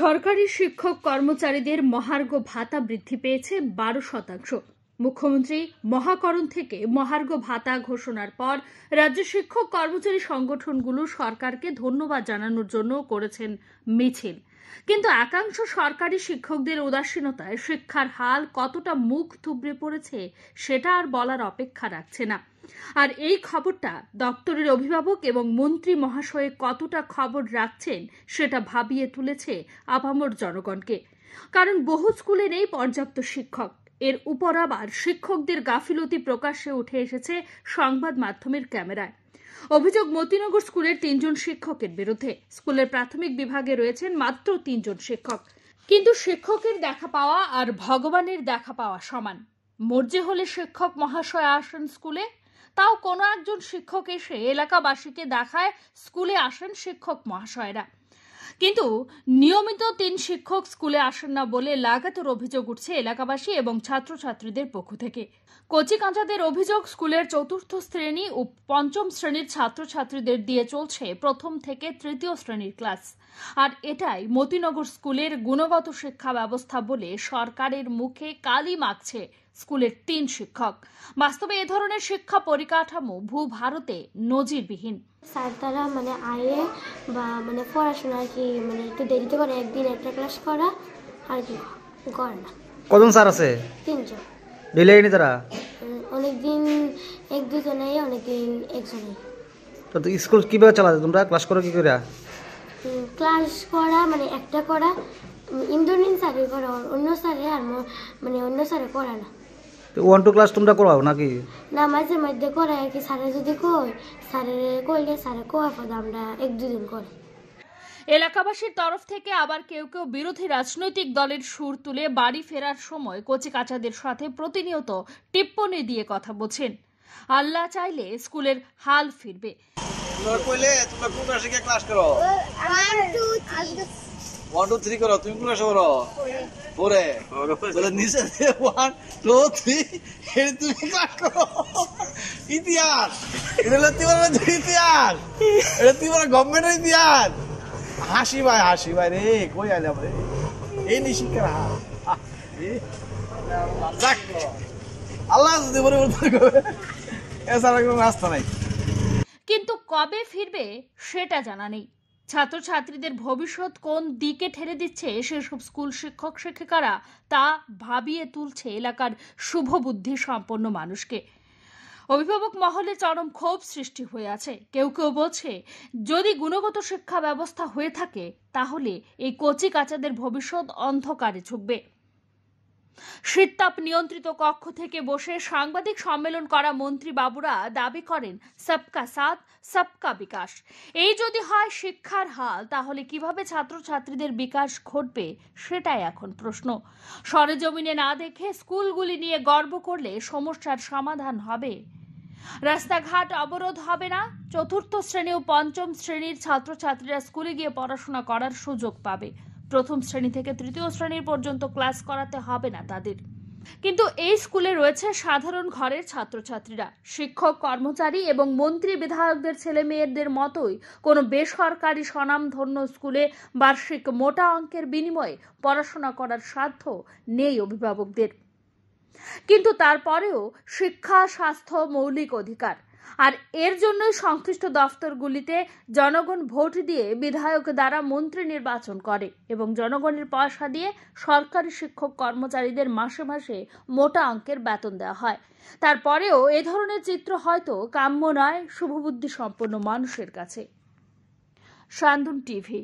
সরকারি শিক্ষক কর্মচারীদের মহার্ঘ ভাতা বৃদ্ধি পেয়েছে বারো শতাংশ মুখ্যমন্ত্রী মহাকরণ থেকে মহার্ঘ ভাতা ঘোষণার পর রাজ্য শিক্ষক কর্মচারী সংগঠনগুলো সরকারকে ধন্যবাদ জানানোর জন্য করেছেন মিছিল কিন্তু একাংশ সরকারি শিক্ষকদের উদাসীনতায় শিক্ষার হাল কতটা মুখ থুবড়ে পড়েছে সেটা আর বলার অপেক্ষা রাখছে না আর এই খবরটা দপ্তরের অভিভাবক এবং মন্ত্রী মহাশয়ে কতটা খবর রাখছেন সেটা ভাবিয়ে তুলেছে আপামর জনগণকে কারণ বহু স্কুলে নেই পর্যাপ্ত শিক্ষক এর উপর আবার শিক্ষকদের গাফিলতি প্রকাশ্যে উঠে এসেছে সংবাদ মাধ্যমের ক্যামেরায় অভিযোগ মতিনগর স্কুলের তিনজন শিক্ষকের বিরুদ্ধে স্কুলের প্রাথমিক বিভাগে রয়েছেন মাত্র তিনজন শিক্ষক কিন্তু শিক্ষকের দেখা পাওয়া আর ভগবানের দেখা পাওয়া সমান মর্জি হলে শিক্ষক মহাশয় আসেন স্কুলে তাও কোনো একজন শিক্ষক এসে এলাকাবাসীকে দেখায় স্কুলে আসেন শিক্ষক মহাশয়রা কিন্তু নিয়মিত তিন শিক্ষক স্কুলে আসেন না বলে লাগাতার অভিযোগ উঠছে এলাকাবাসী এবং ছাত্রছাত্রীদের পক্ষ থেকে কচি কাঁচাদের অভিযোগ স্কুলের চতুর্থ শ্রেণী ও পঞ্চম শ্রেণীর ছাত্রছাত্রীদের দিয়ে চলছে প্রথম থেকে তৃতীয় শ্রেণীর ক্লাস আর এটাই মতিনগর স্কুলের গুণগত শিক্ষা ব্যবস্থা বলে সরকারের মুখে কালি মাখছে স্কুলের তিন শিক্ষক বাস্তবে এ ধরনের শিক্ষা পরিকাঠামো ভূ ভারতে নজিরবিহীন স্যার তারা মানে আয়ে বা মানে পড়াশোনা কি মানে একটু দেরিতে করে একদিন একটা ক্লাস করা আর কি করে না কজন স্যার আছে তিনজন ডেলি তারা অনেকদিন এক দুজনে অনেকদিন একজনে তো স্কুল কিভাবে চালাতে তোমরা ক্লাস করো কি করে ক্লাস করা মানে একটা করা ইন্দ্রনীল স্যারের করা অন্য স্যারে আর মানে অন্য স্যারে করা না ওয়ান টু ক্লাস তোমরা করাও নাকি না মাঝে মধ্যে করে কি স্যারে যদি কই স্যারের কইলে স্যারে কোয়া পদ আমরা এক দুদিন করে এলাকাবাসীর তরফ থেকে আবার কেউ কেউ বিরোধী রাজনৈতিক দলের সুর তুলে বাড়ি ফেরার সময় কচি কাচাদের সাথে প্রতিনিয়ত টিপ্পনি দিয়ে কথা বলছেন আল্লাহ চাইলে স্কুলের হাল ফিরবে তোমরা কইলে তোমরা কোন ক্লাস করো ওয়ান টু থ্রি করো তুমি কোন করো পরে বলে নিচে ওয়ান টু থ্রি তুমি করো ইতিহাস এটা হলো ইতিহাস এটা গভর্নমেন্টের ইতিহাস হাসি ভাই হাসি ভাই রে কই আলে ভাই এই নি শিক্ষার আল্লাহ যদি এছাড়া কোনো রাস্তা নাই কিন্তু কবে ফিরবে সেটা জানা নেই ছাত্রছাত্রীদের ভবিষ্যৎ কোন দিকে ঠেলে দিচ্ছে সেসব স্কুল শিক্ষক শিক্ষিকারা তা ভাবিয়ে তুলছে এলাকার শুভবুদ্ধি সম্পন্ন মানুষকে অভিভাবক মহলে চরম ক্ষোভ সৃষ্টি হয়ে আছে কেউ কেউ বলছে যদি গুণগত শিক্ষা ব্যবস্থা হয়ে থাকে তাহলে এই কচি কাচাদের ভবিষ্যৎ অন্ধকারে ঝুঁকবে শীততাপ নিয়ন্ত্রিত কক্ষ থেকে বসে সাংবাদিক সম্মেলন করা মন্ত্রী বাবুরা দাবি করেন সবকা সাথ সবকা বিকাশ এই যদি হয় শিক্ষার হাল তাহলে কিভাবে ছাত্রছাত্রীদের বিকাশ ঘটবে সেটাই এখন প্রশ্ন সরেজমিনে না দেখে স্কুলগুলি নিয়ে গর্ব করলে সমস্যার সমাধান হবে রাস্তাঘাট অবরোধ হবে না চতুর্থ শ্রেণী ও পঞ্চম শ্রেণীর ছাত্রছাত্রীরা স্কুলে গিয়ে পড়াশোনা করার সুযোগ পাবে প্রথম শ্রেণী থেকে তৃতীয় শ্রেণীর পর্যন্ত ক্লাস করাতে হবে না তাদের কিন্তু এই স্কুলে রয়েছে সাধারণ ঘরের ছাত্রছাত্রীরা শিক্ষক কর্মচারী এবং মন্ত্রী বিধায়কদের ছেলে মেয়েদের মতোই কোনো বেসরকারি স্বনামধন্য স্কুলে বার্ষিক মোটা অঙ্কের বিনিময়ে পড়াশোনা করার সাধ্য নেই অভিভাবকদের কিন্তু তারপরেও শিক্ষা স্বাস্থ্য মৌলিক অধিকার আর এর জন্যই সংশ্লিষ্ট দফতরগুলিতে জনগণ ভোট দিয়ে বিধায়ক দ্বারা মন্ত্রী নির্বাচন করে এবং জনগণের পয়সা দিয়ে সরকারি শিক্ষক কর্মচারীদের মাসে মাসে মোটা অঙ্কের বেতন দেওয়া হয় তারপরেও এ ধরনের চিত্র হয়তো কাম্য নয় শুভবুদ্ধি সম্পন্ন মানুষের কাছে সান্দুন টিভি